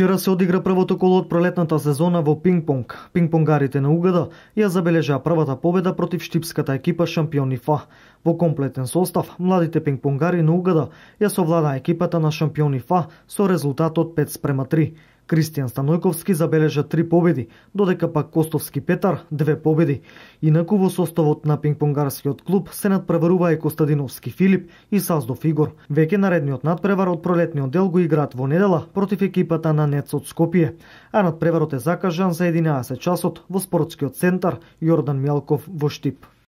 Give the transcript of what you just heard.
Вчера се одигра првото коло од пролетната сезона во пинг-понг. Пинг-понгарите на Угада ја забележаа првата победа против штипската екипа шампиони ФА. Во комплетен состав, младите пинг-понгари на Угада ја совладаа екипата на шампиони ФА со резултат од 5 спрема 3. Кристијан Станојковски забележа три победи, додека пак Костовски Петар две победи. Инаку во составот на пингпонгарскиот клуб се надпреварува и Костадиновски Филип и Саздов Игор. Веќе наредниот надпревар од пролетниот дел го играат во недела против екипата на Нец од Скопје, а надпреварот е закажан за 11 часот во спортскиот центар Јордан Мјалков во Штип.